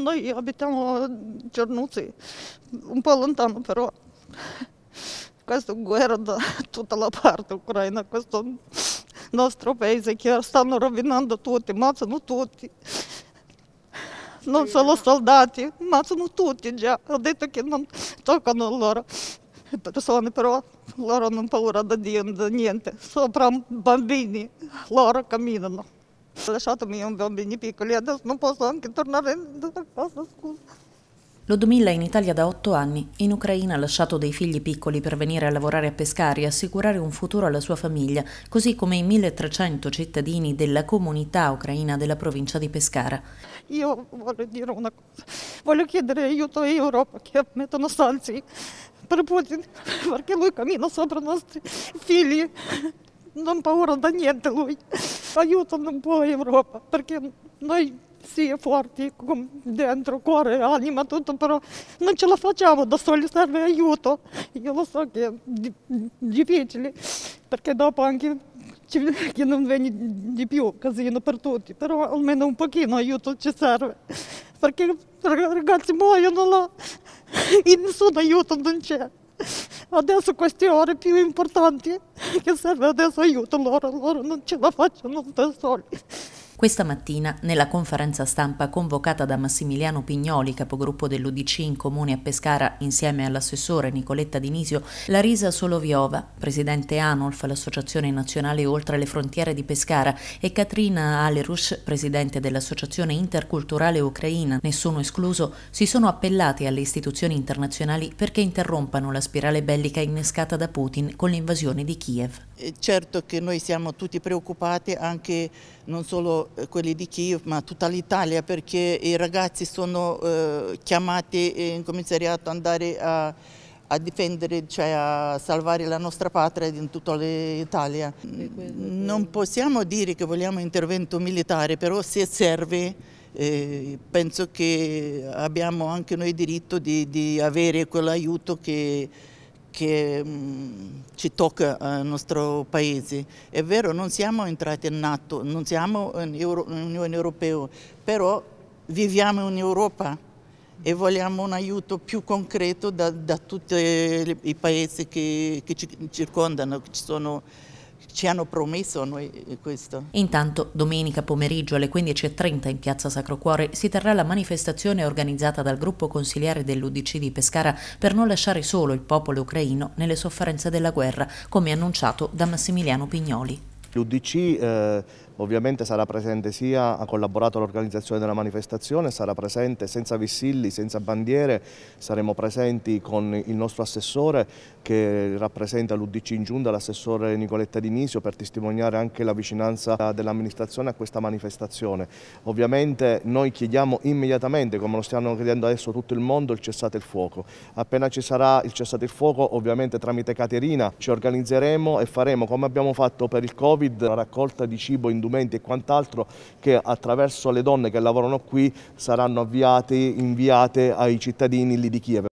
noi abitiamo a її un po' lontano però. Questa guerra da tutta la parte ucraina, questo nostro paese che stanno rovinando tutti, ammazzano tutti. Non solo soldati, ammazzano tutti già. Ho detto che non toccano loro persone, però loro non paura da niente, sopra bambini, loro camminano. Lasciatemi un bambino piccolo, adesso non posso anche tornare a casa, scusa. Lodomilla è in Italia da otto anni. In Ucraina ha lasciato dei figli piccoli per venire a lavorare a pescare e assicurare un futuro alla sua famiglia, così come i 1300 cittadini della comunità ucraina della provincia di Pescara. Io voglio dire una cosa, voglio chiedere aiuto a Europa che mettono sanzioni per Putin, perché lui cammina sopra i nostri figli. Non paura da niente lui aiutano un po' l'Europa, perché noi sì, forti, dentro, cuore, anima, tutto, però non ce la facciamo da soli, serve aiuto. Io lo so che è difficile, perché dopo anche che non viene di più casino per tutti, però almeno un pochino aiuto ci serve, perché ragazzi muoiono là e nessun aiuto non c'è. Adesso queste ore più importanti che serve adesso aiuto loro, loro non ce la facciano da soli. Questa mattina, nella conferenza stampa convocata da Massimiliano Pignoli, capogruppo dell'Udc in Comune a Pescara, insieme all'assessore Nicoletta Dinisio, Larisa Soloviova, presidente ANOLF, l'Associazione Nazionale Oltre le Frontiere di Pescara, e Katrina Alerush, presidente dell'Associazione Interculturale Ucraina, nessuno escluso, si sono appellati alle istituzioni internazionali perché interrompano la spirale bellica innescata da Putin con l'invasione di Kiev certo che noi siamo tutti preoccupati, anche non solo eh, quelli di Kiev, ma tutta l'Italia, perché i ragazzi sono eh, chiamati in commissariato ad andare a, a, difendere, cioè a salvare la nostra patria in tutta l'Italia. Non possiamo dire che vogliamo intervento militare, però se serve eh, penso che abbiamo anche noi diritto di, di avere quell'aiuto che che mh, mm, ci tocca al nostro paese. È vero, non siamo entrati in Nato, non siamo in, Euro, Unione Europea, però viviamo in Europa e vogliamo un aiuto più concreto da, da tutti i paesi che, che ci circondano, che ci sono ci hanno promesso noi eh, questo. Intanto domenica pomeriggio alle 15.30 in piazza Sacro Cuore si terrà la manifestazione organizzata dal gruppo consiliare dell'Udc di Pescara per non lasciare solo il popolo ucraino nelle sofferenze della guerra, come annunciato da Massimiliano Pignoli. L'UDC eh, ovviamente sarà presente sia, ha collaborato all'organizzazione della manifestazione, sarà presente senza vessilli, senza bandiere, saremo presenti con il nostro assessore che rappresenta l'UDC in giunta, l'assessore Nicoletta Di per testimoniare anche la vicinanza dell'amministrazione a questa manifestazione. Ovviamente noi chiediamo immediatamente, come lo stanno chiedendo adesso tutto il mondo, il cessate il fuoco. Appena ci sarà il cessate il fuoco, ovviamente tramite Caterina ci organizzeremo e faremo come abbiamo fatto per il Covid, Covid, la raccolta di cibo, indumenti e quant'altro che attraverso le donne che lavorano qui saranno avviate, inviate ai cittadini lì di Kiev.